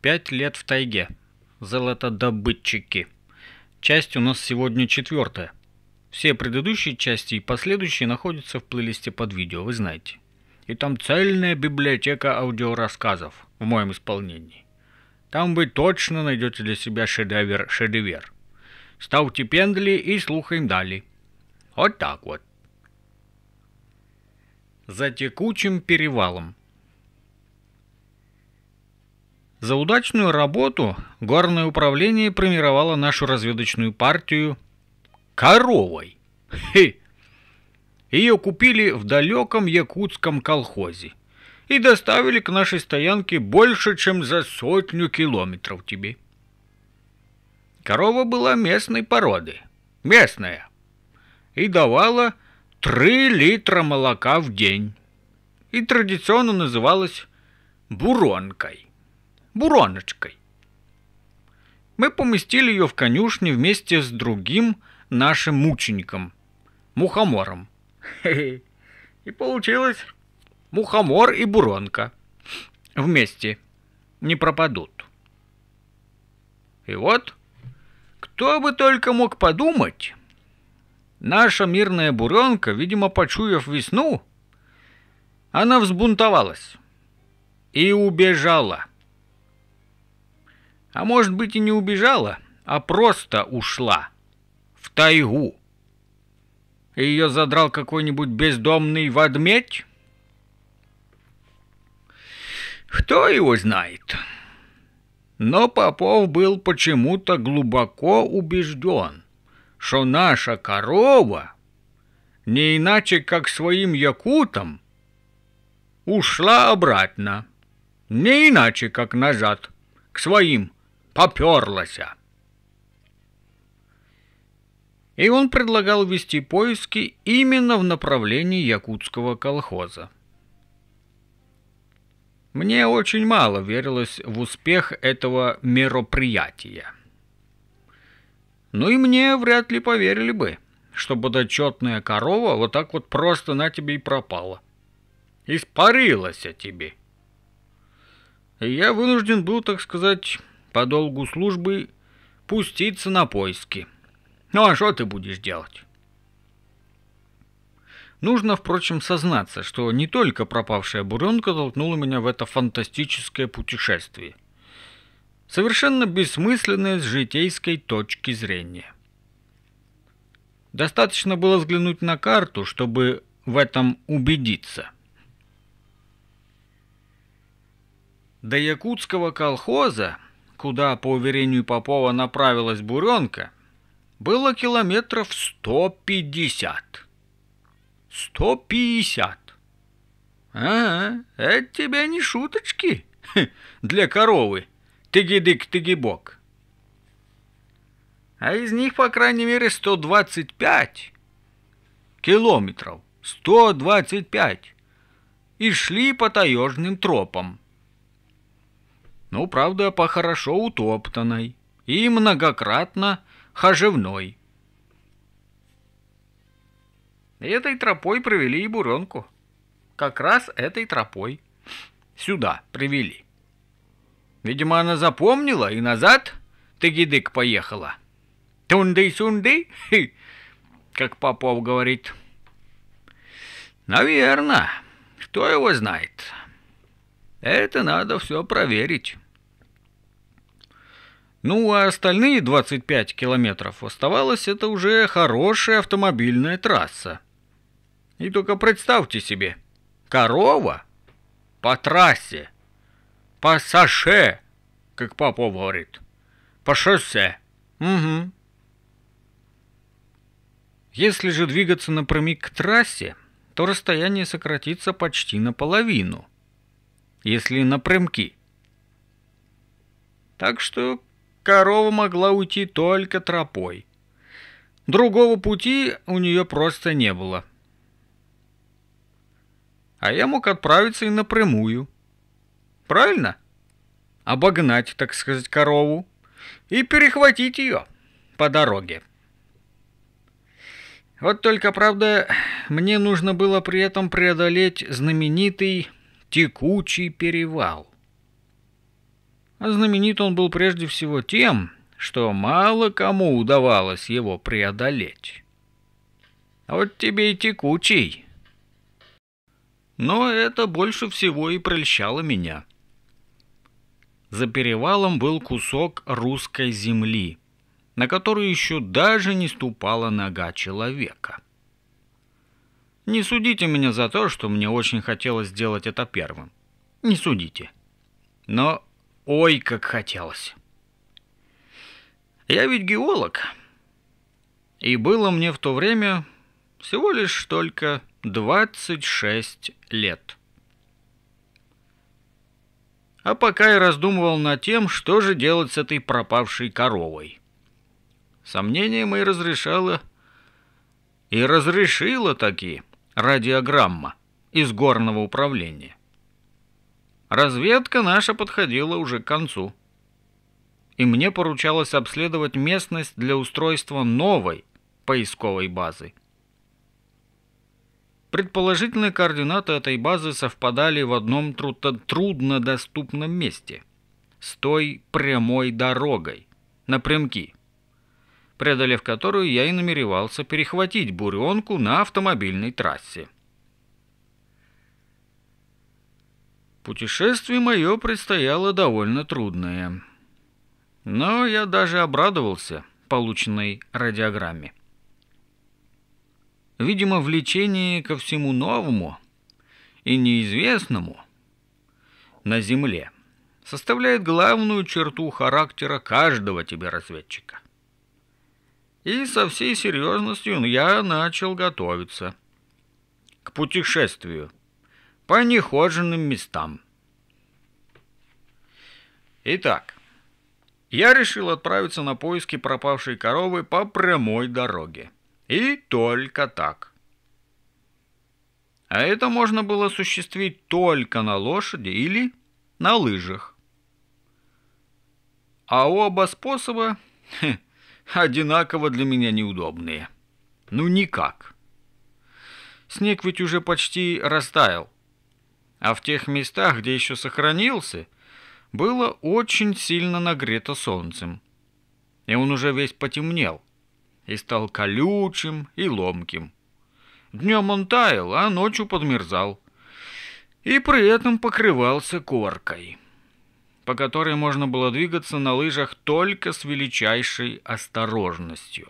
Пять лет в тайге. Золотодобытчики. Часть у нас сегодня четвертая. Все предыдущие части и последующие находятся в плейлисте под видео, вы знаете. И там цельная библиотека аудиорассказов в моем исполнении. Там вы точно найдете для себя шедевр-шедевер. Ставьте пендли и слухаем далее. Вот так вот. За текучим перевалом. За удачную работу Горное управление премировало нашу разведочную партию коровой. Хе! Ее купили в далеком якутском колхозе и доставили к нашей стоянке больше, чем за сотню километров тебе. Корова была местной породы, местная, и давала 3 литра молока в день и традиционно называлась буронкой буроночкой. Мы поместили ее в конюшне вместе с другим нашим мучеником, мухомором. И получилось мухомор и буронка. Вместе не пропадут. И вот, кто бы только мог подумать, наша мирная буренка, видимо, почуяв весну, она взбунтовалась и убежала. А может быть и не убежала, а просто ушла. В тайгу. ее задрал какой-нибудь бездомный водметь? Кто его знает? Но Попов был почему-то глубоко убежден, что наша корова, не иначе как своим якутом, ушла обратно, не иначе как назад, к своим поперлася. И он предлагал вести поиски именно в направлении якутского колхоза. Мне очень мало верилось в успех этого мероприятия. Ну и мне вряд ли поверили бы, что подотчетная корова вот так вот просто на тебе и пропала. Испарилась о тебе. И я вынужден был, так сказать, по долгу службы пуститься на поиски. Ну а что ты будешь делать? Нужно, впрочем, сознаться, что не только пропавшая буренка толкнула меня в это фантастическое путешествие. Совершенно бессмысленное с житейской точки зрения. Достаточно было взглянуть на карту, чтобы в этом убедиться. До якутского колхоза куда, по уверению Попова, направилась буренка, было километров 150. 150. А, -а это тебе не шуточки для коровы. Тыгидык-тыгибок. А из них, по крайней мере, 125 километров. 125. И шли по таежным тропам. Ну правда, по хорошо утоптанной и многократно хожевной. Этой тропой привели и буренку. Как раз этой тропой. Сюда привели. Видимо, она запомнила и назад тыгидык поехала. Тунды-сунды, как Попов говорит. Наверное, кто его знает. Это надо все проверить. Ну, а остальные 25 километров оставалось это уже хорошая автомобильная трасса. И только представьте себе, корова по трассе, по саше, как папа говорит, по шоссе. Угу. Если же двигаться напрямик к трассе, то расстояние сократится почти наполовину – если напрямки. Так что корова могла уйти только тропой. Другого пути у нее просто не было. А я мог отправиться и напрямую. Правильно? Обогнать, так сказать, корову и перехватить ее по дороге. Вот только, правда, мне нужно было при этом преодолеть знаменитый Текучий перевал. А знаменит он был прежде всего тем, что мало кому удавалось его преодолеть. А вот тебе и текучий. Но это больше всего и прельщало меня. За перевалом был кусок русской земли, на который еще даже не ступала нога человека. Не судите меня за то, что мне очень хотелось сделать это первым. Не судите. Но ой, как хотелось. Я ведь геолог. И было мне в то время всего лишь только 26 лет. А пока я раздумывал над тем, что же делать с этой пропавшей коровой. Сомнения мои разрешало и разрешила такие радиограмма из горного управления. Разведка наша подходила уже к концу, и мне поручалось обследовать местность для устройства новой поисковой базы. Предположительные координаты этой базы совпадали в одном труднодоступном месте с той прямой дорогой напрямки преодолев которую я и намеревался перехватить буренку на автомобильной трассе. Путешествие мое предстояло довольно трудное. Но я даже обрадовался полученной радиограмме. Видимо, влечение ко всему новому и неизвестному на Земле составляет главную черту характера каждого тебе разведчика. И со всей серьезностью я начал готовиться к путешествию по нехоженным местам. Итак, я решил отправиться на поиски пропавшей коровы по прямой дороге. И только так. А это можно было осуществить только на лошади или на лыжах. А оба способа хе, одинаково для меня неудобные. Ну никак. Снег ведь уже почти растаял. А в тех местах, где еще сохранился, было очень сильно нагрето солнцем. И он уже весь потемнел и стал колючим и ломким. Днем он таял, а ночью подмерзал. И при этом покрывался коркой по которой можно было двигаться на лыжах только с величайшей осторожностью.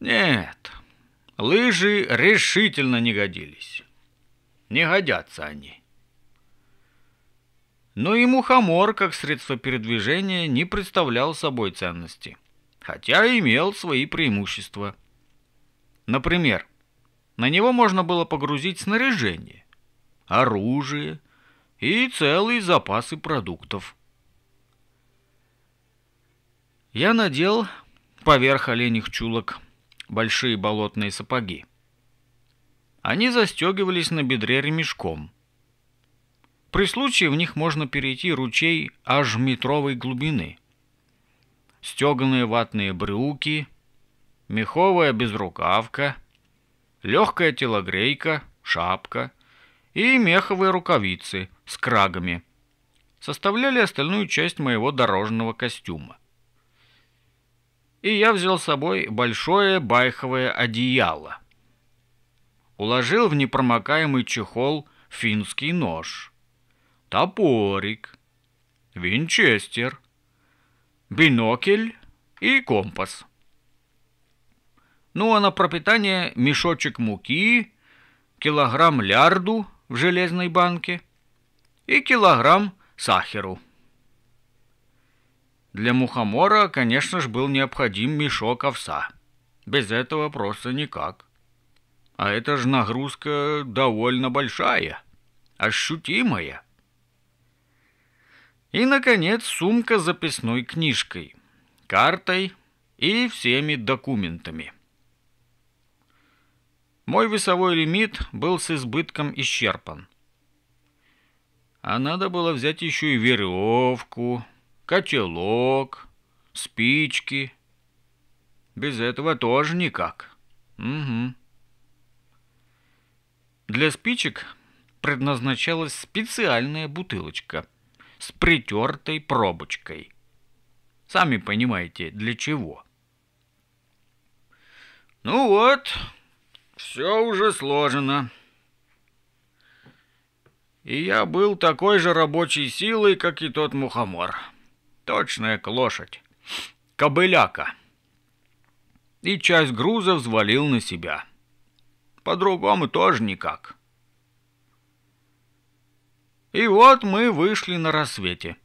Нет, лыжи решительно не годились. Не годятся они. Но и мухомор, как средство передвижения, не представлял собой ценности, хотя имел свои преимущества. Например, на него можно было погрузить снаряжение, оружие, и целые запасы продуктов. Я надел поверх оленьих чулок большие болотные сапоги. Они застегивались на бедре ремешком. При случае в них можно перейти ручей аж метровой глубины. Стеганые ватные брюки, меховая безрукавка, легкая телогрейка, шапка, и меховые рукавицы с крагами составляли остальную часть моего дорожного костюма. И я взял с собой большое байховое одеяло. Уложил в непромокаемый чехол финский нож, топорик, винчестер, бинокль и компас. Ну а на пропитание мешочек муки, килограмм лярду в железной банке и килограмм сахару. Для мухомора, конечно же, был необходим мешок овса. Без этого просто никак. А это же нагрузка довольно большая, ощутимая. И, наконец, сумка с записной книжкой, картой и всеми документами – мой весовой лимит был с избытком исчерпан. А надо было взять еще и веревку, котелок, спички. Без этого тоже никак. Угу. Для спичек предназначалась специальная бутылочка с притертой пробочкой. Сами понимаете, для чего. Ну вот, все уже сложено. И я был такой же рабочей силой, как и тот мухомор. Точная лошадь. Кобыляка. И часть груза взвалил на себя. По-другому тоже никак. И вот мы вышли на рассвете.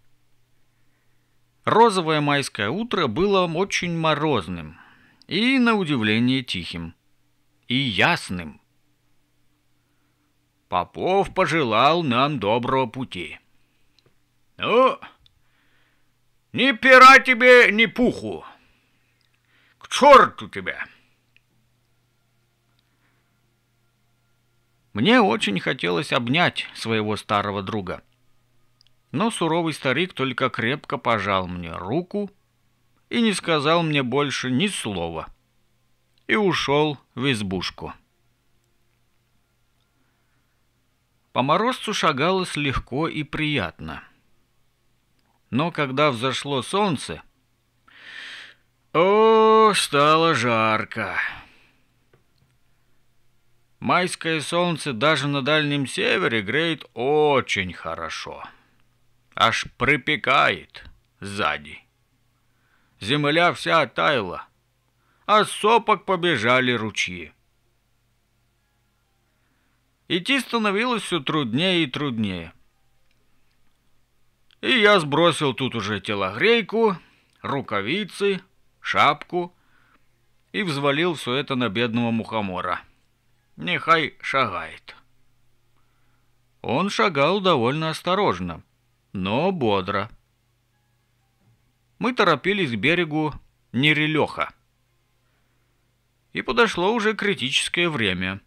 Розовое майское утро было очень морозным и, на удивление, тихим и ясным. Попов пожелал нам доброго пути. Ну, ни пера тебе, ни пуху. К черту тебя! Мне очень хотелось обнять своего старого друга. Но суровый старик только крепко пожал мне руку и не сказал мне больше ни слова. — и ушел в избушку. По морозцу шагалось легко и приятно. Но когда взошло солнце, о, стало жарко. Майское солнце даже на Дальнем Севере греет очень хорошо. Аж припекает сзади. Земля вся таяла а с сопок побежали ручьи. Идти становилось все труднее и труднее. И я сбросил тут уже телогрейку, рукавицы, шапку и взвалил все это на бедного мухомора. Нехай шагает. Он шагал довольно осторожно, но бодро. Мы торопились к берегу Нерелеха и подошло уже критическое время.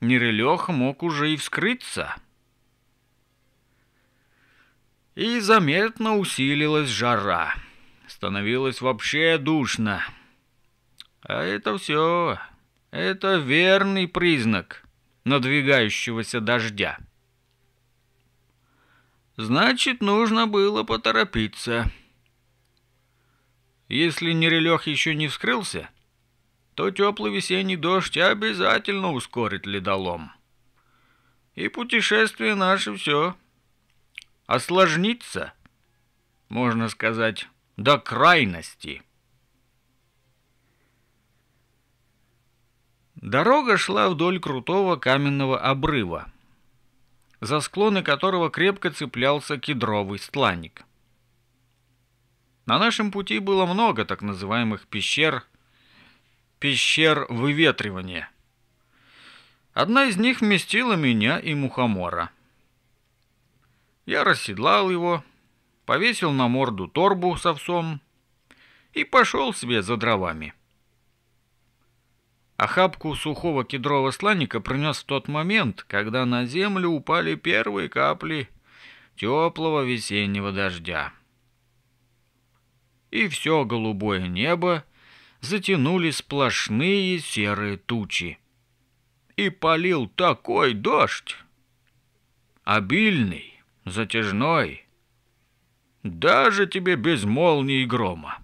Нерылёх мог уже и вскрыться. И заметно усилилась жара. Становилось вообще душно. А это всё – это верный признак надвигающегося дождя. Значит, нужно было поторопиться. Если Нерелёх ещё не вскрылся, то теплый весенний дождь обязательно ускорит ледолом. И путешествие наше все осложнится, можно сказать, до крайности. Дорога шла вдоль крутого каменного обрыва, за склоны которого крепко цеплялся кедровый стланник. На нашем пути было много так называемых пещер – пещер выветривания. Одна из них вместила меня и мухомора. Я расседлал его, повесил на морду торбу с овсом и пошел себе за дровами. Охапку сухого кедрового сланика принес в тот момент, когда на землю упали первые капли теплого весеннего дождя. И все голубое небо затянули сплошные серые тучи. И полил такой дождь, обильный, затяжной, даже тебе без молнии и грома.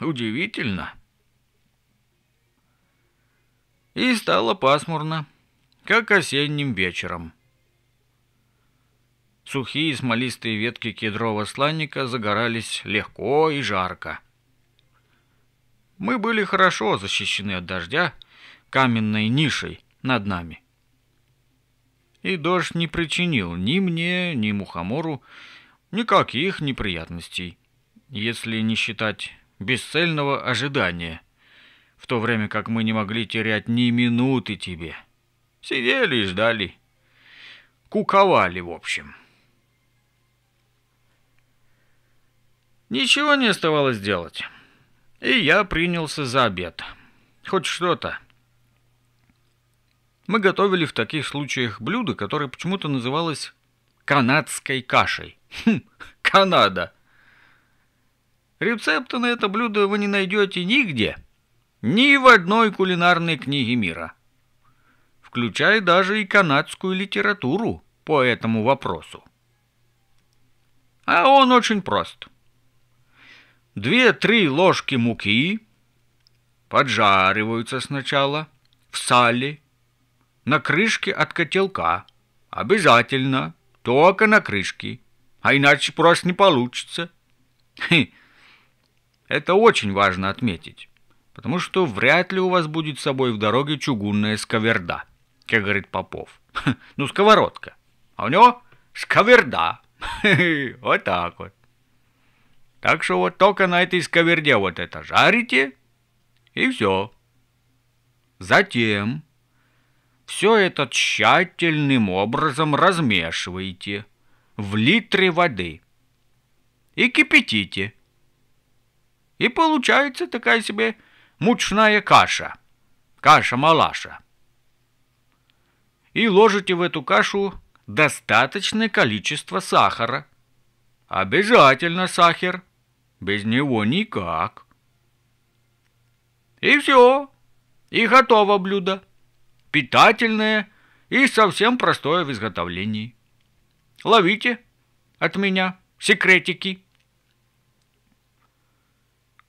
Удивительно. И стало пасмурно, как осенним вечером. Сухие смолистые ветки кедрового сланника загорались легко и жарко. Мы были хорошо защищены от дождя каменной нишей над нами. И дождь не причинил ни мне, ни мухомору никаких неприятностей, если не считать бесцельного ожидания, в то время как мы не могли терять ни минуты тебе. Сидели и ждали. Куковали, в общем. Ничего не оставалось делать. И я принялся за обед. Хоть что-то. Мы готовили в таких случаях блюдо, которое почему-то называлось канадской кашей. Хм, Канада. Рецепта на это блюдо вы не найдете нигде, ни в одной кулинарной книге мира, включая даже и канадскую литературу по этому вопросу. А он очень прост – Две-три ложки муки поджариваются сначала в сале на крышке от котелка. Обязательно, только на крышке, а иначе просто не получится. Хе. Это очень важно отметить, потому что вряд ли у вас будет с собой в дороге чугунная сковерда, как говорит Попов. Хе. Ну, сковородка. А у него сковерда. Хе вот так вот. Так что вот только на этой сковерде вот это жарите, и все. Затем все это тщательным образом размешиваете в литре воды и кипятите. И получается такая себе мучная каша, каша-малаша. И ложите в эту кашу достаточное количество сахара. Обязательно сахар. Без него никак. И все. И готово блюдо. Питательное и совсем простое в изготовлении. Ловите от меня секретики.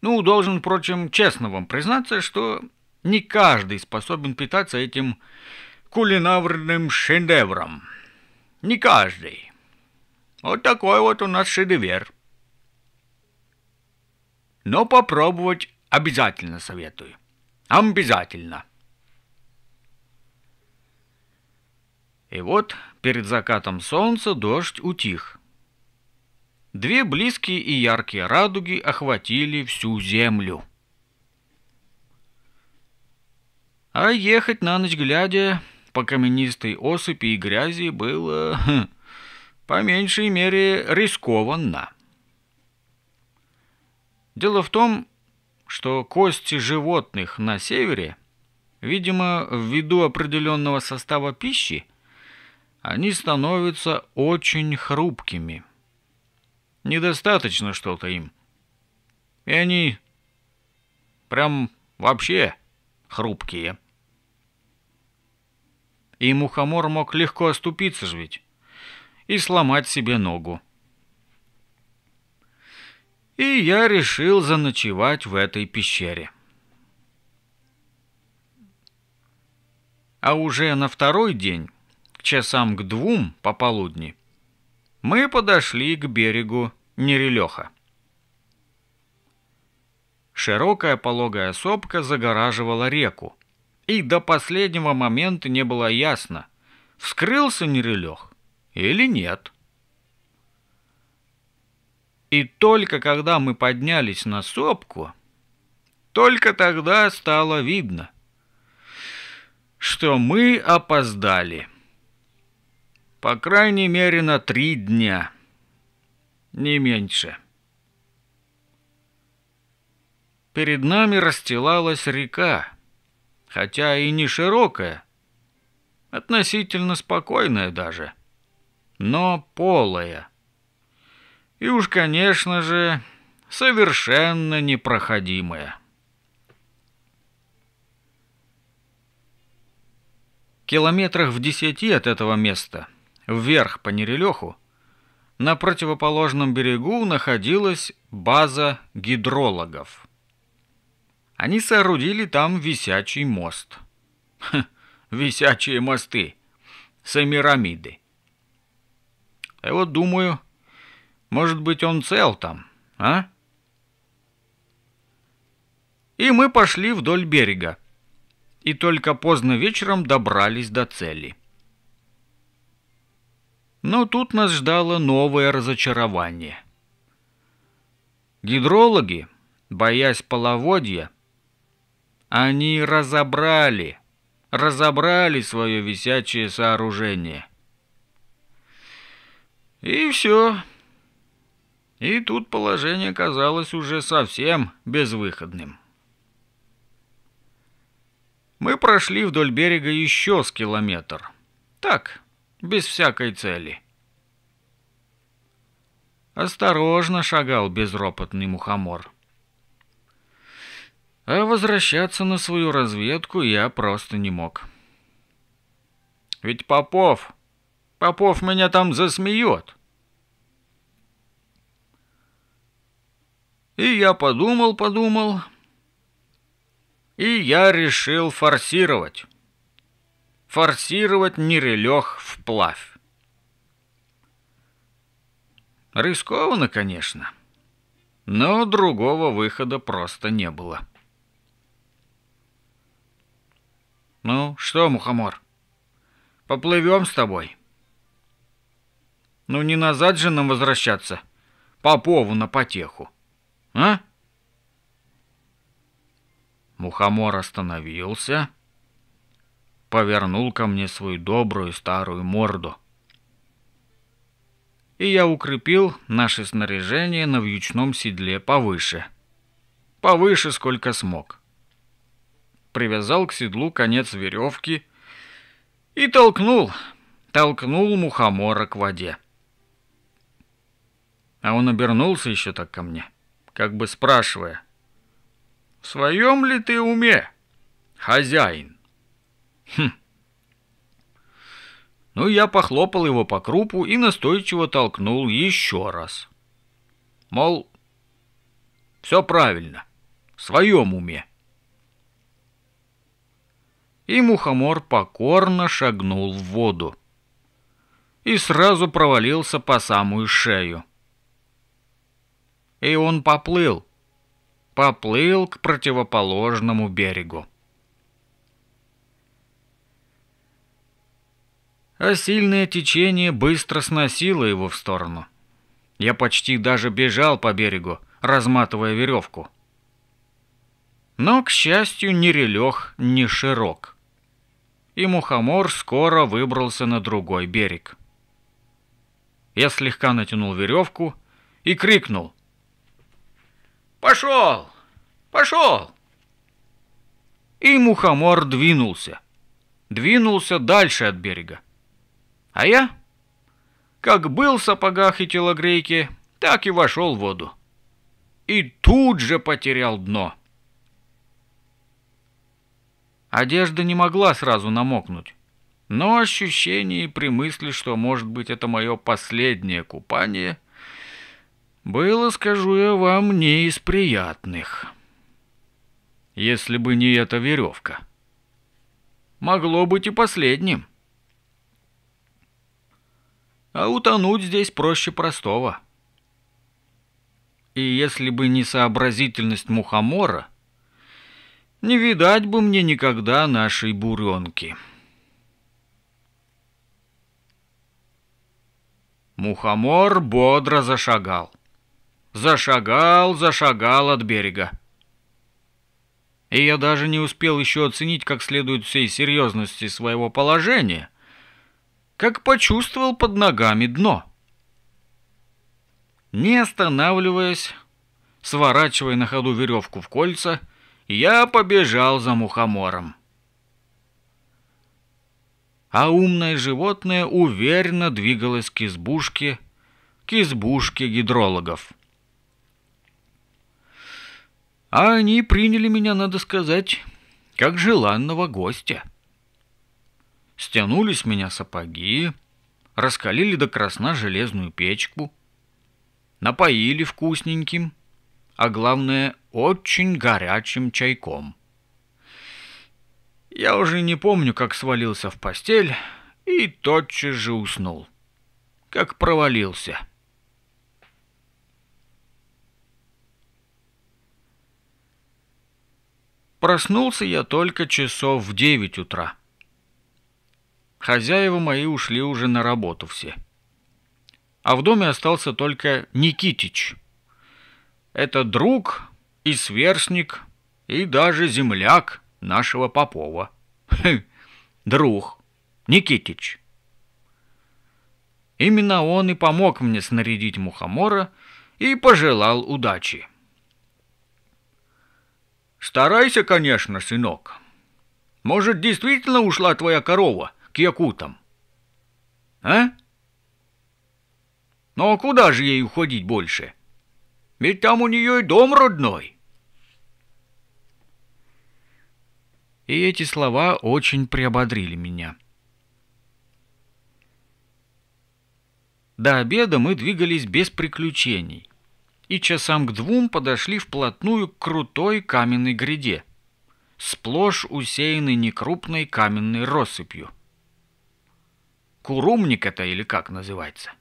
Ну, должен, впрочем, честно вам признаться, что не каждый способен питаться этим кулинарным шедевром. Не каждый. Вот такой вот у нас шедевр но попробовать обязательно советую. Обязательно. И вот перед закатом солнца дождь утих. Две близкие и яркие радуги охватили всю землю. А ехать на ночь глядя по каменистой осыпи и грязи было, хм, по меньшей мере, рискованно. Дело в том, что кости животных на севере, видимо, ввиду определенного состава пищи, они становятся очень хрупкими. Недостаточно что-то им. И они прям вообще хрупкие. И мухомор мог легко оступиться ж ведь и сломать себе ногу и я решил заночевать в этой пещере. А уже на второй день, к часам к двум пополудни, мы подошли к берегу Нерелеха. Широкая пологая сопка загораживала реку, и до последнего момента не было ясно, вскрылся Нерелех или нет. И только когда мы поднялись на сопку, только тогда стало видно, что мы опоздали. По крайней мере, на три дня. Не меньше. Перед нами расстилалась река, хотя и не широкая, относительно спокойная даже, но полая. И уж, конечно же, совершенно непроходимая. Километрах в десяти от этого места, вверх по Нерелеху, на противоположном берегу находилась база гидрологов. Они соорудили там висячий мост. Ха, висячие мосты, самирамиды. Я а вот думаю, может быть, он цел там, а? И мы пошли вдоль берега. И только поздно вечером добрались до цели. Но тут нас ждало новое разочарование. Гидрологи, боясь половодья, они разобрали, разобрали свое висячее сооружение. И все. И тут положение казалось уже совсем безвыходным. Мы прошли вдоль берега еще с километр. Так, без всякой цели. Осторожно шагал безропотный мухомор. А возвращаться на свою разведку я просто не мог. Ведь Попов... Попов меня там засмеет. И я подумал-подумал, и я решил форсировать. Форсировать нерелёх вплавь. Рискованно, конечно, но другого выхода просто не было. «Ну что, мухомор, поплывем с тобой?» «Ну не назад же нам возвращаться, Попову на потеху» а?» Мухомор остановился, повернул ко мне свою добрую старую морду. И я укрепил наше снаряжение на вьючном седле повыше. Повыше, сколько смог. Привязал к седлу конец веревки и толкнул, толкнул мухомора к воде. А он обернулся еще так ко мне как бы спрашивая. «В своем ли ты уме, хозяин?» «Хм!» Ну, я похлопал его по крупу и настойчиво толкнул еще раз. Мол, все правильно, в своем уме. И мухомор покорно шагнул в воду и сразу провалился по самую шею и он поплыл. Поплыл к противоположному берегу. А сильное течение быстро сносило его в сторону. Я почти даже бежал по берегу, разматывая веревку. Но, к счастью, ни релех, ни широк. И мухомор скоро выбрался на другой берег. Я слегка натянул веревку и крикнул Пошел! Пошел!» И мухомор двинулся. Двинулся дальше от берега. А я, как был в сапогах и телогрейке, так и вошел в воду. И тут же потерял дно. Одежда не могла сразу намокнуть. Но ощущение при мысли, что, может быть, это мое последнее купание – было, скажу я вам, не из приятных. Если бы не эта веревка. Могло быть и последним. А утонуть здесь проще простого. И если бы не сообразительность мухомора, не видать бы мне никогда нашей буренки. Мухомор бодро зашагал зашагал, зашагал от берега. И я даже не успел еще оценить как следует всей серьезности своего положения, как почувствовал под ногами дно. Не останавливаясь, сворачивая на ходу веревку в кольца, я побежал за мухомором. А умное животное уверенно двигалось к избушке, к избушке гидрологов. А они приняли меня, надо сказать, как желанного гостя. Стянули с меня сапоги, раскалили до красна железную печку, напоили вкусненьким, а главное, очень горячим чайком. Я уже не помню, как свалился в постель и тотчас же уснул, как провалился. Проснулся я только часов в девять утра. Хозяева мои ушли уже на работу все. А в доме остался только Никитич. Это друг и сверстник, и даже земляк нашего Попова. Друг, Никитич. Именно он и помог мне снарядить мухомора и пожелал удачи. Старайся, конечно, сынок. Может, действительно ушла твоя корова к якутам? А? Но ну, а куда же ей уходить больше? Ведь там у нее и дом родной. И эти слова очень приободрили меня. До обеда мы двигались без приключений – и часам к двум подошли вплотную к крутой каменной гряде, сплошь усеянной некрупной каменной россыпью. Курумник это или как называется?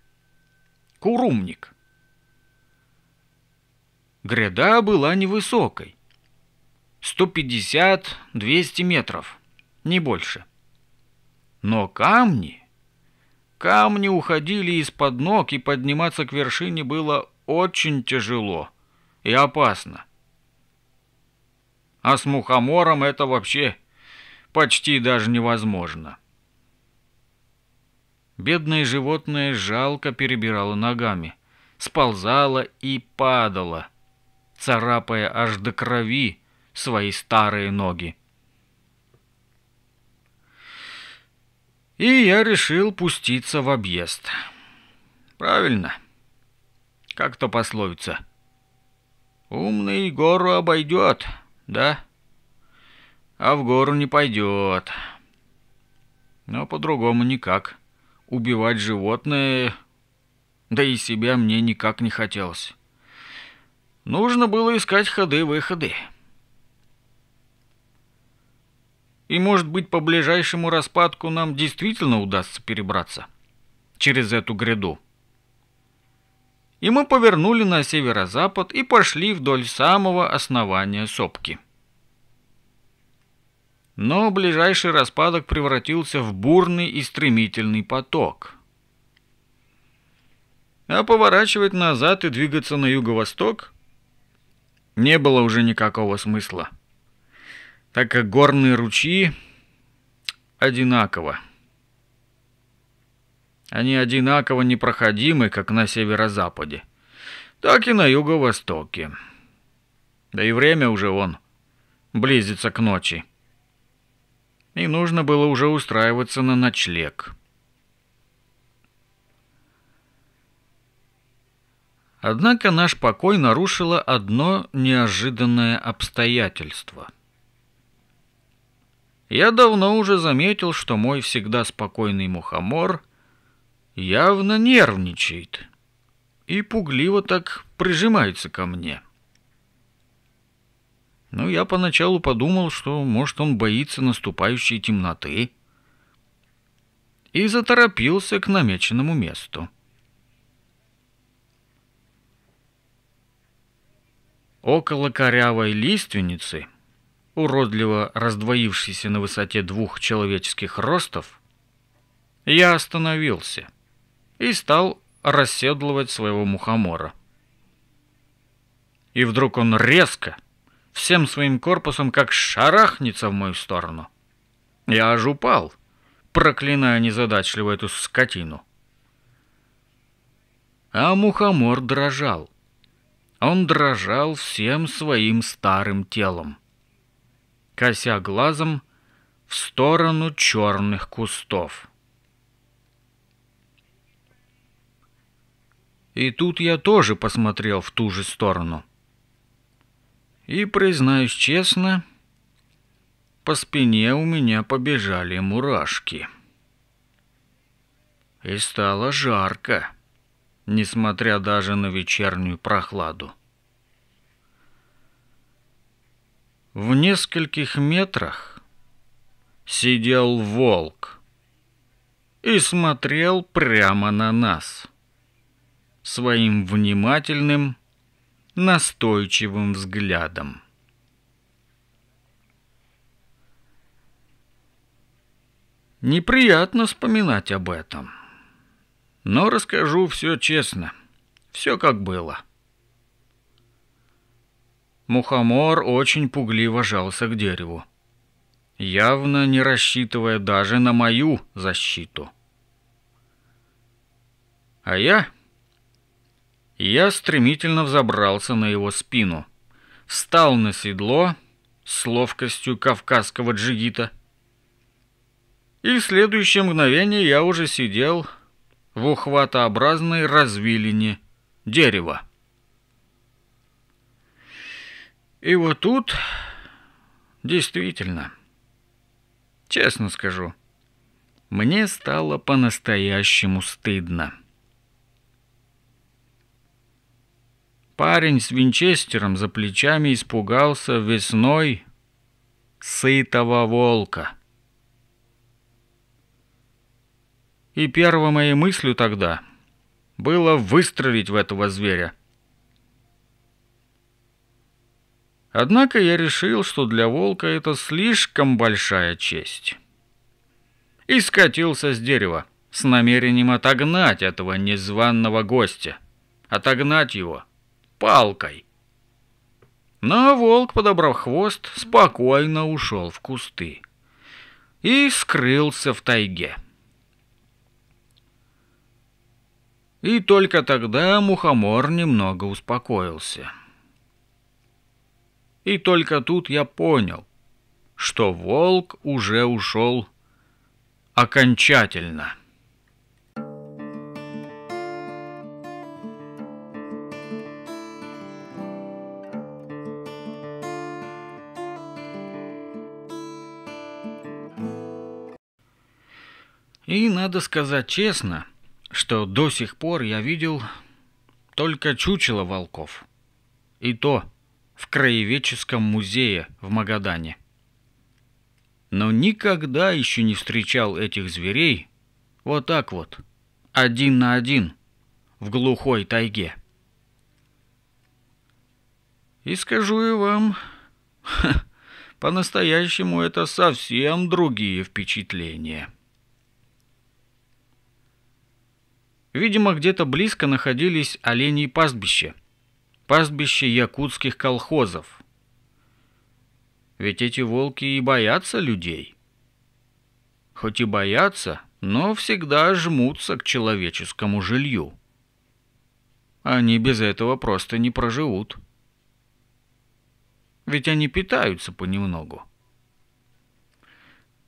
Курумник. Гряда была невысокой. 150-200 метров, не больше. Но камни... Камни уходили из-под ног, и подниматься к вершине было очень тяжело и опасно. А с мухомором это вообще почти даже невозможно. Бедное животное жалко перебирало ногами, сползало и падало, царапая аж до крови свои старые ноги. И я решил пуститься в объезд. Правильно. Как то пословица. Умный гору обойдет, да? А в гору не пойдет. Но по-другому никак. Убивать животное, да и себя мне никак не хотелось. Нужно было искать ходы-выходы. И, может быть, по ближайшему распадку нам действительно удастся перебраться через эту гряду и мы повернули на северо-запад и пошли вдоль самого основания сопки. Но ближайший распадок превратился в бурный и стремительный поток. А поворачивать назад и двигаться на юго-восток не было уже никакого смысла, так как горные ручьи одинаково они одинаково непроходимы как на северо-западе, так и на юго-востоке. Да и время уже вон близится к ночи. И нужно было уже устраиваться на ночлег. Однако наш покой нарушило одно неожиданное обстоятельство. Я давно уже заметил, что мой всегда спокойный мухомор – явно нервничает и пугливо так прижимается ко мне. Ну, я поначалу подумал, что, может, он боится наступающей темноты, и заторопился к намеченному месту. Около корявой лиственницы, уродливо раздвоившейся на высоте двух человеческих ростов, я остановился — и стал расседлывать своего мухомора. И вдруг он резко, всем своим корпусом, как шарахнется в мою сторону. Я аж упал, проклиная незадачливо эту скотину. А мухомор дрожал. Он дрожал всем своим старым телом, кося глазом в сторону черных кустов. И тут я тоже посмотрел в ту же сторону. И, признаюсь честно, по спине у меня побежали мурашки. И стало жарко, несмотря даже на вечернюю прохладу. В нескольких метрах сидел волк и смотрел прямо на нас своим внимательным, настойчивым взглядом. Неприятно вспоминать об этом. Но расскажу все честно. Все как было. Мухомор очень пугливо жался к дереву, явно не рассчитывая даже на мою защиту. А я я стремительно взобрался на его спину. Встал на седло с ловкостью кавказского джигита. И в следующее мгновение я уже сидел в ухватообразной развилине дерева. И вот тут действительно, честно скажу, мне стало по-настоящему стыдно. Парень с винчестером за плечами испугался весной сытого волка. И первой моей мыслью тогда было выстрелить в этого зверя. Однако я решил, что для волка это слишком большая честь. И скатился с дерева с намерением отогнать этого незваного гостя, отогнать его – палкой. Но волк, подобрав хвост, спокойно ушел в кусты и скрылся в тайге. И только тогда мухомор немного успокоился. И только тут я понял, что волк уже ушел окончательно. И надо сказать честно, что до сих пор я видел только чучело волков. И то в краеведческом музее в Магадане. Но никогда еще не встречал этих зверей вот так вот, один на один, в глухой тайге. И скажу я вам, по-настоящему это совсем другие впечатления. Видимо, где-то близко находились оленьи пастбища, Пастбище якутских колхозов. Ведь эти волки и боятся людей. Хоть и боятся, но всегда жмутся к человеческому жилью. Они без этого просто не проживут. Ведь они питаются понемногу.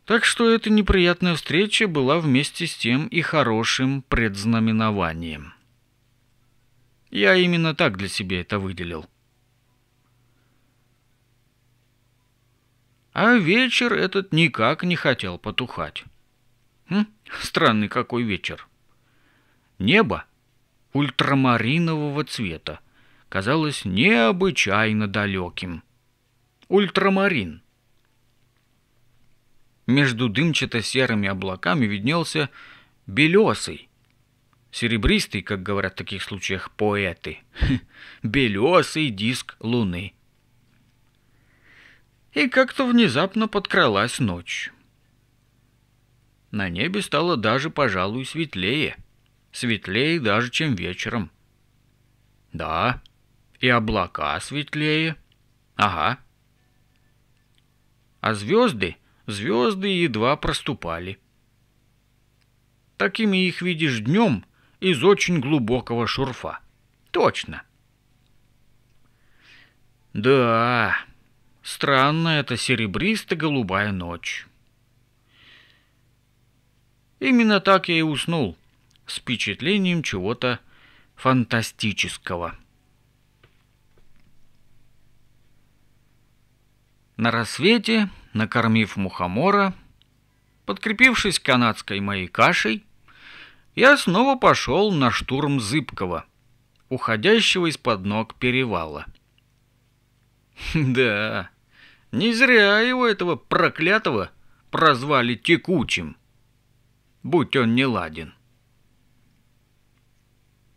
Так что эта неприятная встреча была вместе с тем и хорошим предзнаменованием. Я именно так для себя это выделил. А вечер этот никак не хотел потухать. Хм, странный какой вечер. Небо ультрамаринового цвета казалось необычайно далеким. Ультрамарин — между дымчато-серыми облаками виднелся белесый, серебристый, как говорят в таких случаях поэты, белесый диск луны. И как-то внезапно подкралась ночь. На небе стало даже, пожалуй, светлее. Светлее даже, чем вечером. Да, и облака светлее. Ага. А звезды звезды едва проступали. Такими их видишь днем из очень глубокого шурфа. Точно. Да, странная эта серебристо-голубая ночь. Именно так я и уснул, с впечатлением чего-то фантастического. На рассвете Накормив мухомора, подкрепившись канадской моей кашей, я снова пошел на штурм Зыбкого, уходящего из-под ног перевала. Да, не зря его этого проклятого прозвали текучим, будь он не ладен.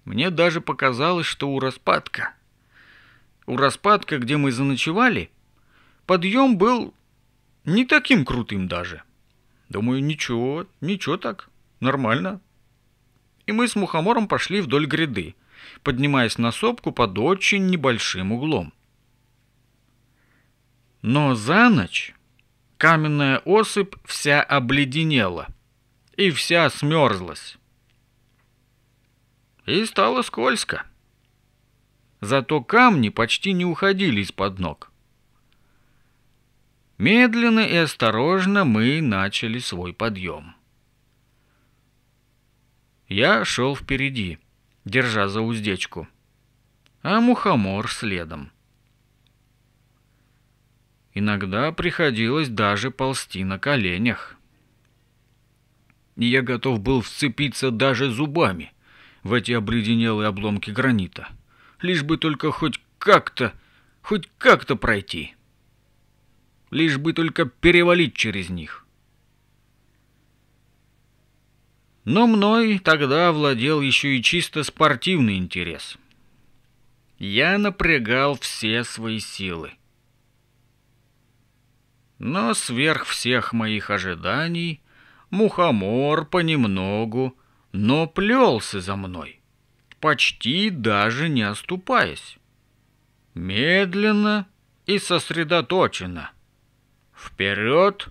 Мне даже показалось, что у распадка. У распадка, где мы заночевали, подъем был не таким крутым даже. Думаю, ничего, ничего так, нормально. И мы с мухомором пошли вдоль гряды, поднимаясь на сопку под очень небольшим углом. Но за ночь каменная осыпь вся обледенела и вся смерзлась. И стало скользко. Зато камни почти не уходили из-под ног. Медленно и осторожно мы начали свой подъем. Я шел впереди, держа за уздечку, а мухомор следом. Иногда приходилось даже ползти на коленях. я готов был вцепиться даже зубами в эти обледенелые обломки гранита, лишь бы только хоть как-то, хоть как-то пройти лишь бы только перевалить через них. Но мной тогда владел еще и чисто спортивный интерес. Я напрягал все свои силы. Но сверх всех моих ожиданий мухомор понемногу, но плелся за мной, почти даже не оступаясь. Медленно и сосредоточенно — Вперед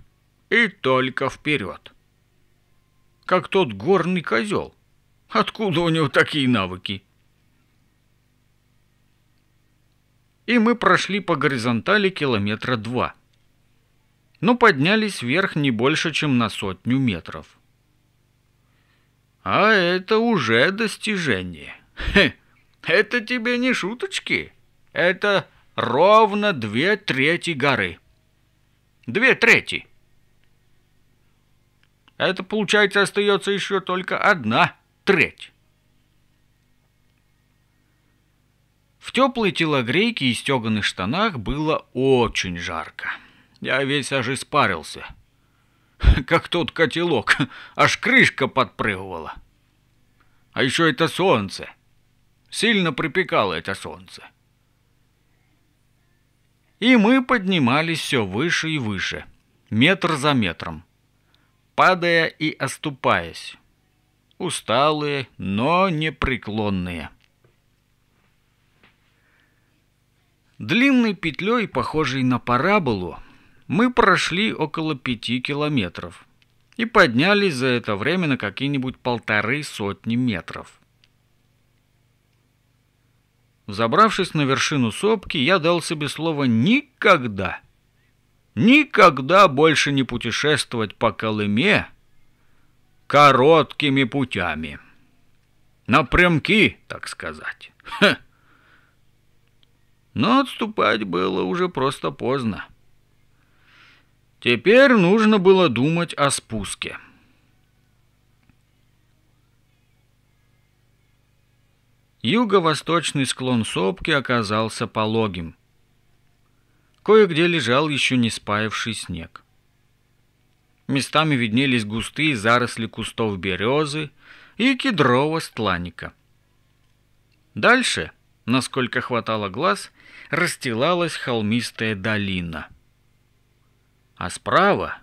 и только вперед. Как тот горный козел. Откуда у него такие навыки? И мы прошли по горизонтали километра два. Но поднялись вверх не больше, чем на сотню метров. А это уже достижение. Хе, это тебе не шуточки. Это ровно две трети горы. Две трети. А это, получается, остается еще только одна треть. В теплой телогрейке и стеганых штанах было очень жарко. Я весь аж испарился. Как тот котелок, аж крышка подпрыгивала. А еще это солнце. Сильно припекало это солнце. — и мы поднимались все выше и выше, метр за метром, падая и оступаясь. Усталые, но непреклонные. Длинной петлей, похожей на параболу, мы прошли около пяти километров и поднялись за это время на какие-нибудь полторы сотни метров. Забравшись на вершину сопки, я дал себе слово «никогда». Никогда больше не путешествовать по Колыме короткими путями. Напрямки, так сказать. Ха. Но отступать было уже просто поздно. Теперь нужно было думать о спуске. — Юго-восточный склон сопки оказался пологим. Кое-где лежал еще не спаявший снег. Местами виднелись густые заросли кустов березы и кедрового стланика. Дальше, насколько хватало глаз, расстилалась холмистая долина. А справа,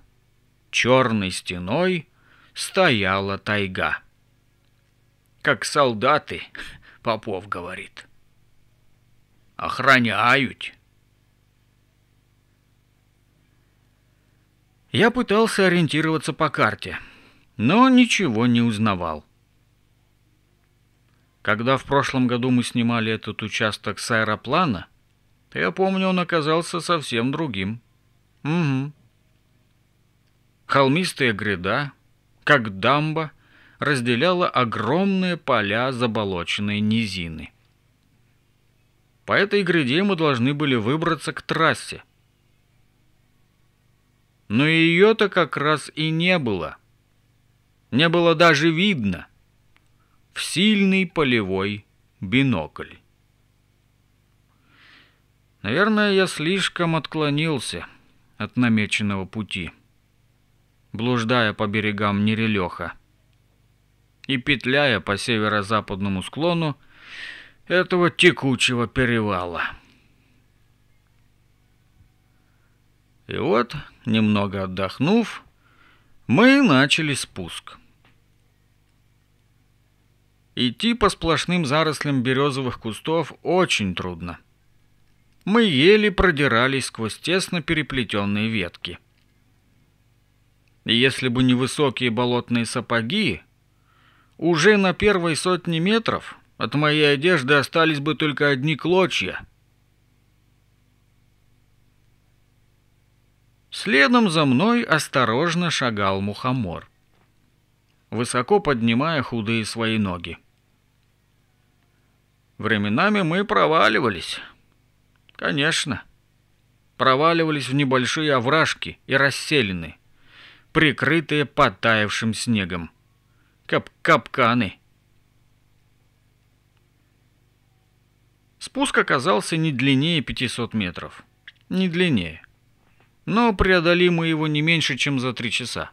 черной стеной, стояла тайга. Как солдаты, Попов говорит. Охраняют. Я пытался ориентироваться по карте, но ничего не узнавал. Когда в прошлом году мы снимали этот участок с аэроплана, я помню, он оказался совсем другим. Угу. Холмистая гряда, как дамба — разделяла огромные поля заболоченной низины. По этой гряде мы должны были выбраться к трассе. Но ее-то как раз и не было. Не было даже видно в сильный полевой бинокль. Наверное, я слишком отклонился от намеченного пути, блуждая по берегам Нерелеха и петляя по северо-западному склону этого текучего перевала. И вот, немного отдохнув, мы начали спуск. Идти по сплошным зарослям березовых кустов очень трудно. Мы еле продирались сквозь тесно переплетенные ветки. И если бы не высокие болотные сапоги, уже на первой сотне метров от моей одежды остались бы только одни клочья. Следом за мной осторожно шагал мухомор, высоко поднимая худые свои ноги. Временами мы проваливались. Конечно. Проваливались в небольшие овражки и расселены, прикрытые подтаявшим снегом. Кап капканы. Спуск оказался не длиннее 500 метров. Не длиннее. Но преодолели мы его не меньше, чем за три часа.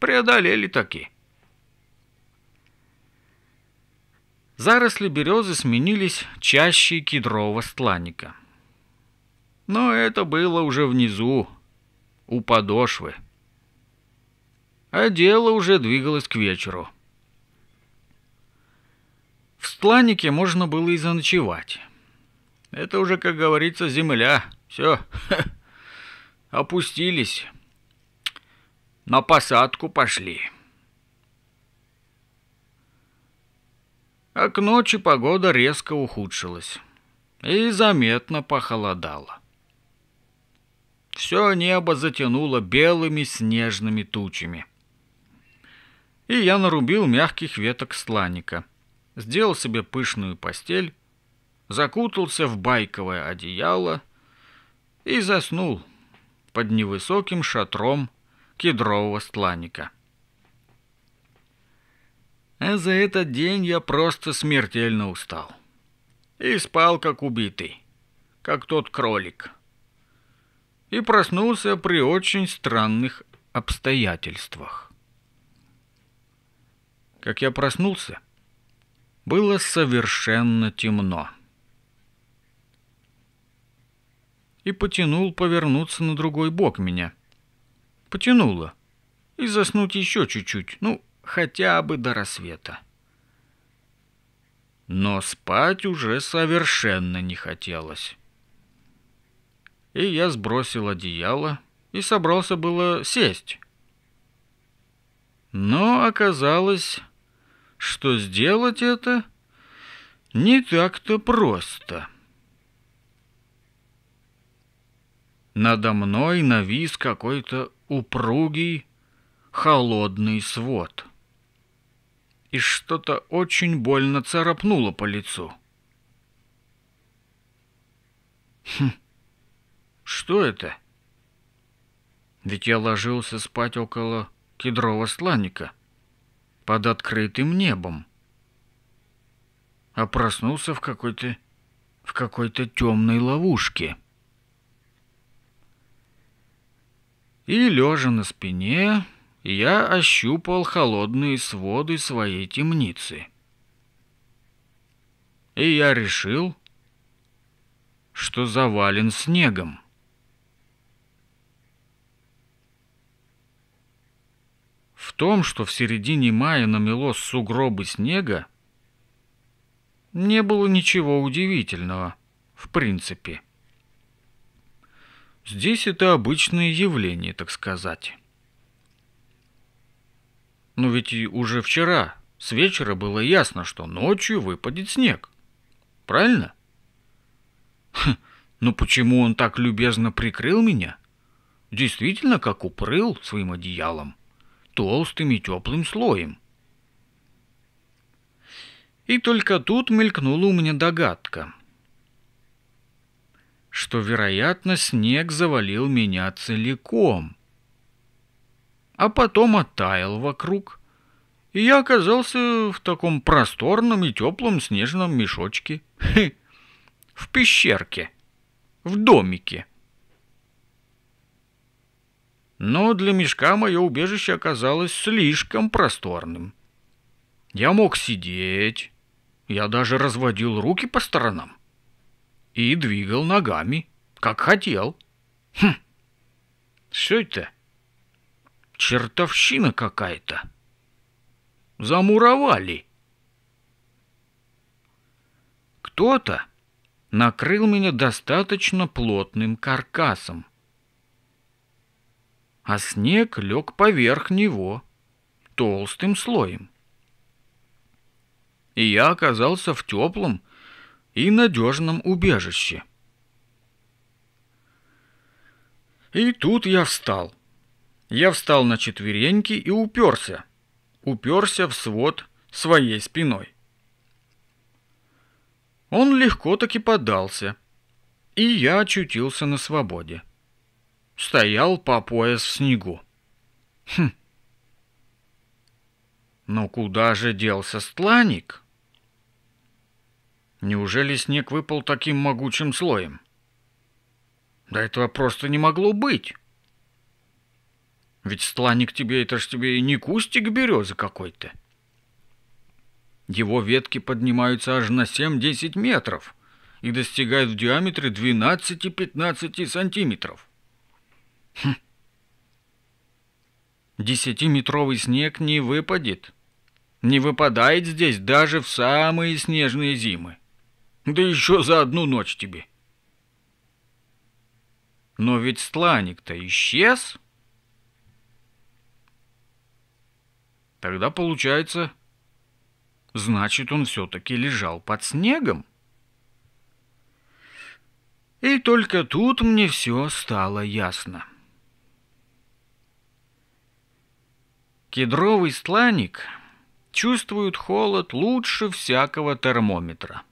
Преодолели таки. Заросли березы сменились чаще кедрового стланника. Но это было уже внизу, у подошвы а дело уже двигалось к вечеру. В Стланнике можно было и заночевать. Это уже, как говорится, земля. Все, опустились. На посадку пошли. А к ночи погода резко ухудшилась и заметно похолодало. Все небо затянуло белыми снежными тучами – и я нарубил мягких веток сланика. Сделал себе пышную постель, закутался в байковое одеяло и заснул под невысоким шатром кедрового стланика. А э, за этот день я просто смертельно устал. И спал как убитый, как тот кролик. И проснулся при очень странных обстоятельствах. Как я проснулся, было совершенно темно. И потянул повернуться на другой бок меня. Потянуло. И заснуть еще чуть-чуть, ну, хотя бы до рассвета. Но спать уже совершенно не хотелось. И я сбросил одеяло и собрался было сесть. Но оказалось, что сделать это не так-то просто. Надо мной навис какой-то упругий, холодный свод. И что-то очень больно царапнуло по лицу. Хм, что это? Ведь я ложился спать около кедрового сланника. — под открытым небом, а проснулся в какой-то в какой-то темной ловушке. И, лежа на спине, я ощупал холодные своды своей темницы. И я решил, что завален снегом. том, что в середине мая намело сугробы снега, не было ничего удивительного, в принципе. Здесь это обычное явление, так сказать. Но ведь и уже вчера, с вечера было ясно, что ночью выпадет снег. Правильно? Хм, но ну почему он так любезно прикрыл меня? Действительно, как упрыл своим одеялом толстым и теплым слоем. И только тут мелькнула у меня догадка, что, вероятно, снег завалил меня целиком, а потом оттаял вокруг, и я оказался в таком просторном и теплом снежном мешочке, в пещерке, в домике но для мешка мое убежище оказалось слишком просторным. Я мог сидеть, я даже разводил руки по сторонам и двигал ногами, как хотел. Хм, что это? Чертовщина какая-то. Замуровали. Кто-то накрыл меня достаточно плотным каркасом – а снег лег поверх него толстым слоем. И я оказался в теплом и надежном убежище. И тут я встал. Я встал на четвереньки и уперся. Уперся в свод своей спиной. Он легко таки подался, и я очутился на свободе стоял по пояс в снегу. Хм. Но куда же делся стланик? Неужели снег выпал таким могучим слоем? Да этого просто не могло быть. Ведь стланик тебе, это ж тебе и не кустик березы какой-то. Его ветки поднимаются аж на 7-10 метров и достигают в диаметре 12-15 сантиметров. Хм. Десятиметровый снег не выпадет. Не выпадает здесь даже в самые снежные зимы. Да еще за одну ночь тебе. Но ведь сланик-то исчез. Тогда получается, значит, он все-таки лежал под снегом. И только тут мне все стало ясно. — Кедровый сланик чувствует холод лучше всякого термометра.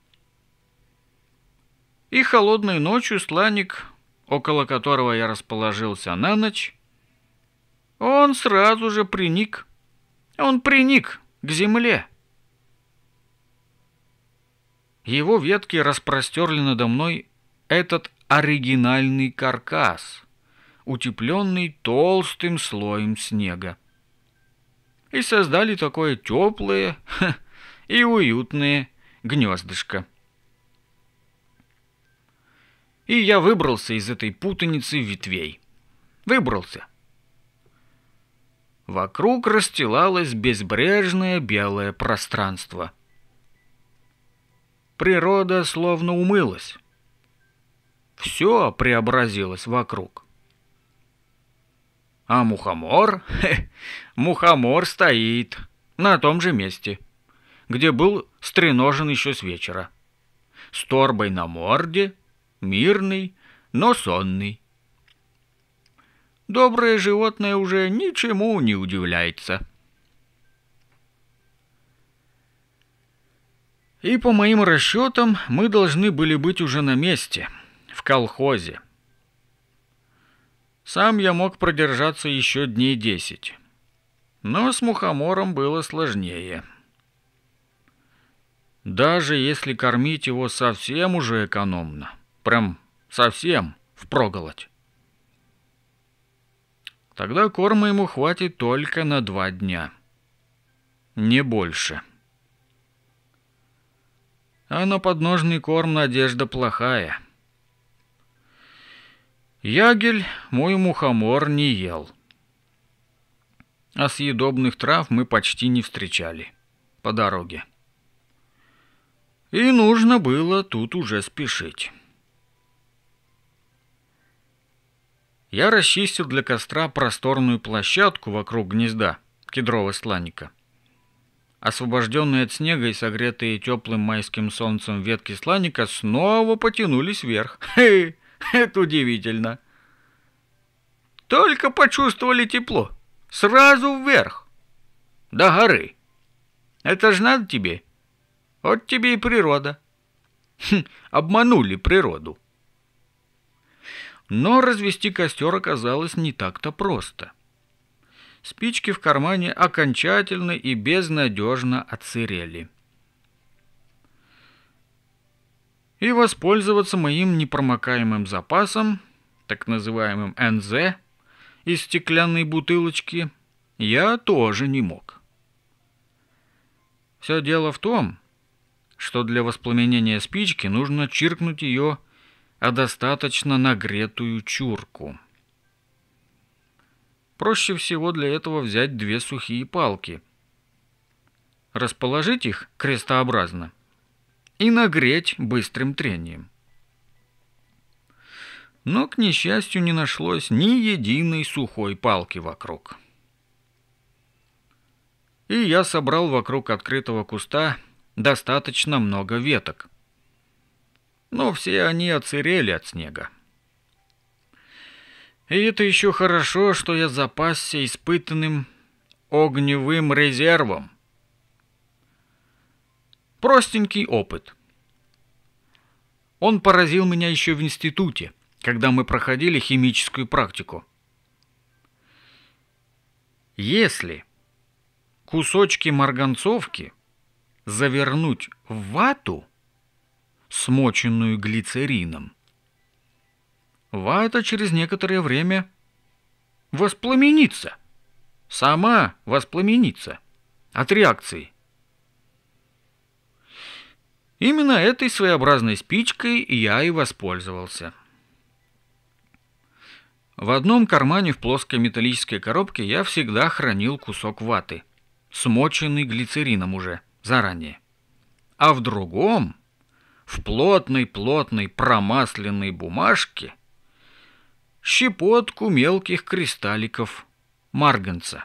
И холодной ночью сланик, около которого я расположился на ночь, он сразу же приник. Он приник к земле. Его ветки распростерли надо мной этот оригинальный каркас, утепленный толстым слоем снега и создали такое теплое и уютное гнездышко. И я выбрался из этой путаницы ветвей. Выбрался. Вокруг расстилалось безбрежное белое пространство. Природа словно умылась. Все преобразилось вокруг. А мухомор? Хе, мухомор стоит на том же месте, где был стреножен еще с вечера. С торбой на морде, мирный, но сонный. Доброе животное уже ничему не удивляется. И по моим расчетам мы должны были быть уже на месте, в колхозе. Сам я мог продержаться еще дней десять. Но с мухомором было сложнее. Даже если кормить его совсем уже экономно, прям совсем впроголодь, тогда корма ему хватит только на два дня. Не больше. А на подножный корм надежда плохая. Ягель мой мухомор не ел. А съедобных трав мы почти не встречали по дороге. И нужно было тут уже спешить. Я расчистил для костра просторную площадку вокруг гнезда кедрового сланика. Освобожденные от снега и согретые теплым майским солнцем ветки сланика снова потянулись вверх. Хе! Это удивительно. Только почувствовали тепло. Сразу вверх. До горы. Это ж надо тебе. Вот тебе и природа. Хм, обманули природу. Но развести костер оказалось не так-то просто. Спички в кармане окончательно и безнадежно отсырели. и воспользоваться моим непромокаемым запасом, так называемым НЗ, из стеклянной бутылочки, я тоже не мог. Все дело в том, что для воспламенения спички нужно чиркнуть ее о достаточно нагретую чурку. Проще всего для этого взять две сухие палки. Расположить их крестообразно – и нагреть быстрым трением. Но, к несчастью, не нашлось ни единой сухой палки вокруг. И я собрал вокруг открытого куста достаточно много веток. Но все они оцерели от снега. И это еще хорошо, что я запасся испытанным огневым резервом. Простенький опыт. Он поразил меня еще в институте, когда мы проходили химическую практику. Если кусочки марганцовки завернуть в вату, смоченную глицерином, вата через некоторое время воспламенится, сама воспламенится от реакции. Именно этой своеобразной спичкой я и воспользовался. В одном кармане в плоской металлической коробке я всегда хранил кусок ваты, смоченный глицерином уже, заранее. А в другом, в плотной-плотной промасленной бумажке, щепотку мелких кристалликов марганца.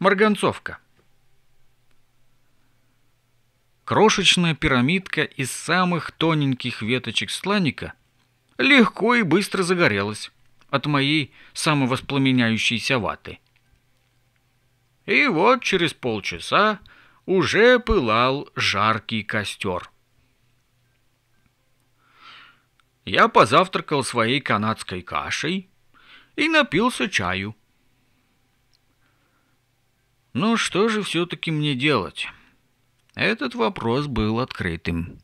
Марганцовка. Крошечная пирамидка из самых тоненьких веточек сланика легко и быстро загорелась от моей самовоспламеняющейся ваты. И вот через полчаса уже пылал жаркий костер. Я позавтракал своей канадской кашей и напился чаю. Ну что же все-таки мне делать? Этот вопрос был открытым.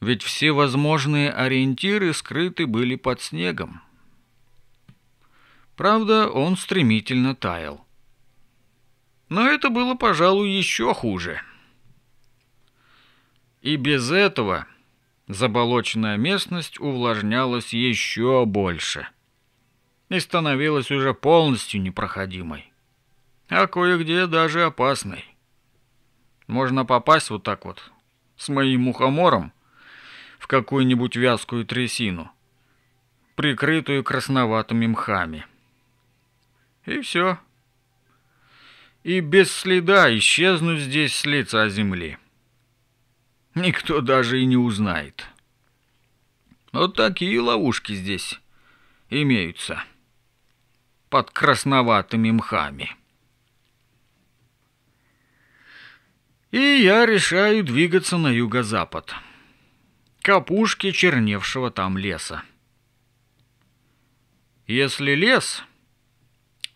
Ведь все возможные ориентиры скрыты были под снегом. Правда, он стремительно таял. Но это было, пожалуй, еще хуже. И без этого заболоченная местность увлажнялась еще больше и становилась уже полностью непроходимой а кое-где даже опасный. Можно попасть вот так вот, с моим мухомором, в какую-нибудь вязкую трясину, прикрытую красноватыми мхами. И все. И без следа исчезнут здесь с лица земли. Никто даже и не узнает. Вот такие ловушки здесь имеются под красноватыми мхами. И я решаю двигаться на юго-запад, к опушке черневшего там леса. Если лес,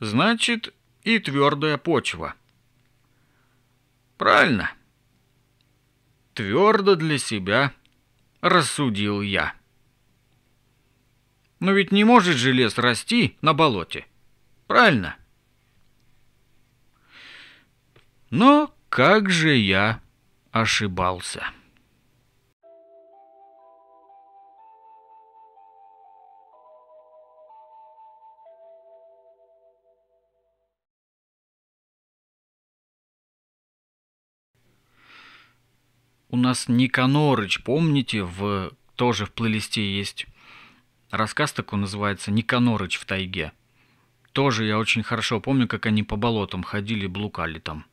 значит и твердая почва. Правильно. Твердо для себя рассудил я. Но ведь не может же лес расти на болоте. Правильно? Но как же я ошибался. У нас Никанорыч, помните, в тоже в плейлисте есть рассказ такой называется «Никанорыч в тайге». Тоже я очень хорошо помню, как они по болотам ходили, блукали там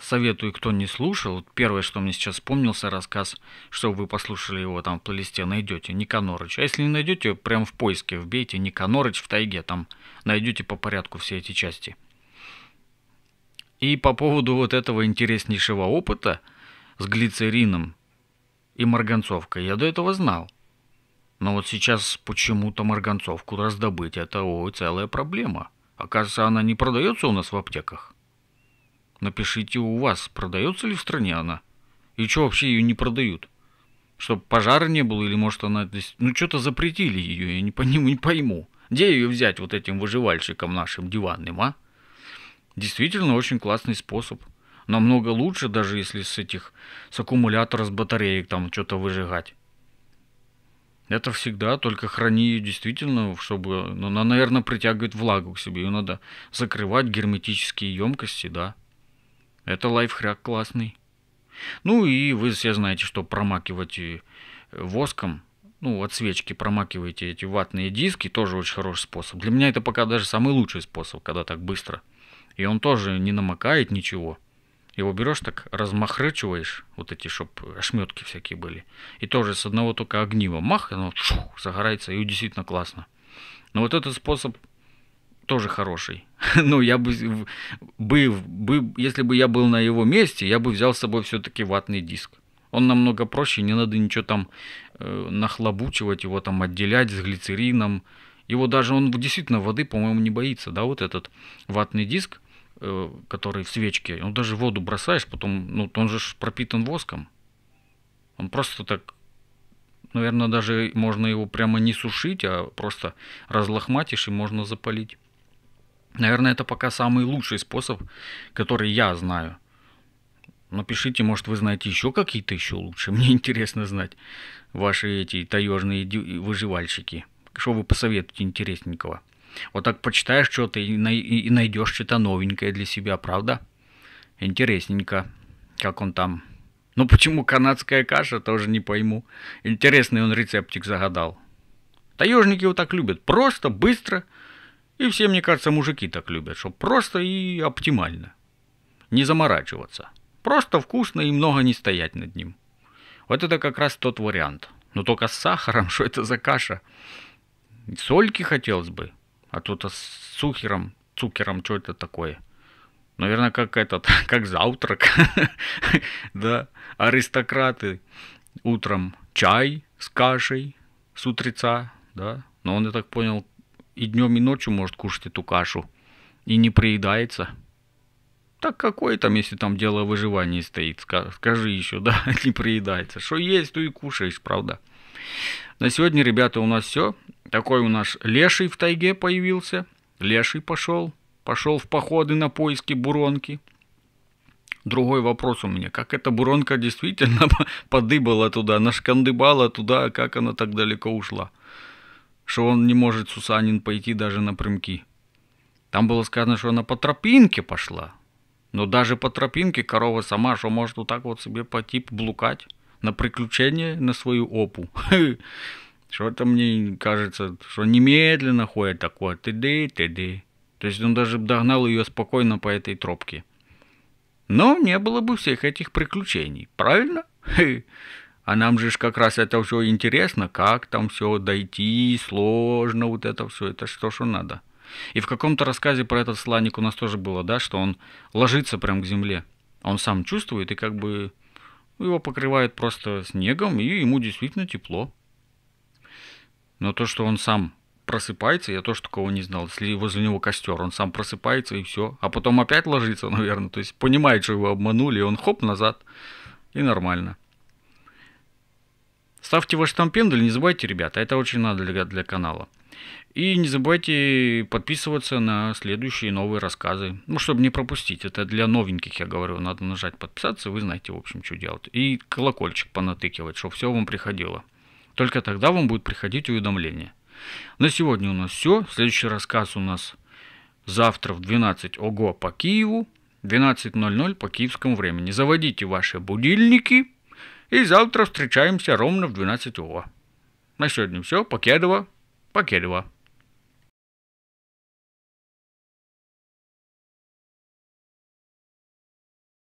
советую, кто не слушал, первое, что мне сейчас вспомнился рассказ, что вы послушали его там в плейлисте, найдете Никанорыч. А если не найдете, прям в поиске вбейте Никанорыч в тайге, там найдете по порядку все эти части. И по поводу вот этого интереснейшего опыта с глицерином и марганцовкой, я до этого знал. Но вот сейчас почему-то марганцовку раздобыть, это ой, целая проблема. Оказывается, она не продается у нас в аптеках. Напишите у вас, продается ли в стране она. И что вообще ее не продают? чтобы пожара не было, или может она здесь... Ну что-то запретили ее, я не, по не пойму. Где ее взять вот этим выживальщикам нашим диванным, а? Действительно очень классный способ. Намного лучше, даже если с этих, с аккумулятора, с батареек там что-то выжигать. Это всегда, только храни ее действительно, чтобы, ну, она, наверное, притягивает влагу к себе. Ее надо закрывать герметические емкости, да. Это лайфхак классный. Ну и вы все знаете, что промакивать воском, ну от свечки промакиваете эти ватные диски, тоже очень хороший способ. Для меня это пока даже самый лучший способ, когда так быстро. И он тоже не намокает ничего. Его берешь так, размахрычиваешь, вот эти, чтоб ошметки всякие были. И тоже с одного только огнива мах, оно шу, загорается, и действительно классно. Но вот этот способ тоже хороший. ну, я бы, бы, бы, если бы я был на его месте, я бы взял с собой все-таки ватный диск. Он намного проще, не надо ничего там э, нахлобучивать, его там отделять с глицерином. Его даже, он действительно воды, по-моему, не боится, да, вот этот ватный диск, э, который в свечке, он даже воду бросаешь, потом, ну, он же пропитан воском. Он просто так Наверное, даже можно его прямо не сушить, а просто разлохматишь и можно запалить. Наверное, это пока самый лучший способ, который я знаю. Напишите, может, вы знаете еще какие-то еще лучше. Мне интересно знать ваши эти таежные выживальщики. Что вы посоветуете интересненького? Вот так почитаешь что-то и, найдешь что-то новенькое для себя, правда? Интересненько, как он там. Ну почему канадская каша, тоже не пойму. Интересный он рецептик загадал. Таежники вот так любят. Просто, быстро – и все, мне кажется, мужики так любят, что просто и оптимально. Не заморачиваться. Просто вкусно и много не стоять над ним. Вот это как раз тот вариант. Но только с сахаром, что это за каша? Сольки хотелось бы, а то-то с сухером, цукером, что это такое? Наверное, как этот, как завтрак. да, аристократы утром чай с кашей с утреца, да. Но он, я так понял, и днем, и ночью может кушать эту кашу. И не приедается. Так какой там, если там дело о выживании стоит, скажи еще, да, не приедается. Что есть, то и кушаешь, правда. На сегодня, ребята, у нас все. Такой у нас леший в тайге появился. Леший пошел. Пошел в походы на поиски буронки. Другой вопрос у меня, как эта буронка действительно подыбала туда, нашкандыбала туда, как она так далеко ушла что он не может Сусанин пойти даже напрямки. Там было сказано, что она по тропинке пошла, Но даже по тропинке корова сама, что может вот так вот себе пойти блукать на приключения, на свою опу. Что это мне кажется, что немедленно ходит такое, тыды, тыды. То есть он даже догнал ее спокойно по этой тропке. Но не было бы всех этих приключений, правильно? А нам же ж как раз это все интересно, как там все дойти, сложно вот это все, это что что надо. И в каком-то рассказе про этот слоник у нас тоже было, да, что он ложится прям к земле. Он сам чувствует и как бы его покрывает просто снегом, и ему действительно тепло. Но то, что он сам просыпается, я тоже такого не знал. Если возле него костер, он сам просыпается и все. А потом опять ложится, наверное. То есть понимает, что его обманули, и он хоп назад, и нормально. Ставьте ваш тампендель, не забывайте, ребята, это очень надо для, для канала. И не забывайте подписываться на следующие новые рассказы. Ну, чтобы не пропустить. Это для новеньких, я говорю. Надо нажать подписаться, вы знаете, в общем, что делать. И колокольчик понатыкивать, чтобы все вам приходило. Только тогда вам будет приходить уведомление. На сегодня у нас все. Следующий рассказ у нас завтра в 12 ОГО по Киеву. 12.00 по киевскому времени. Заводите ваши будильники и завтра встречаемся ровно в 12 часов. На сегодня все. Покедова. Покедова.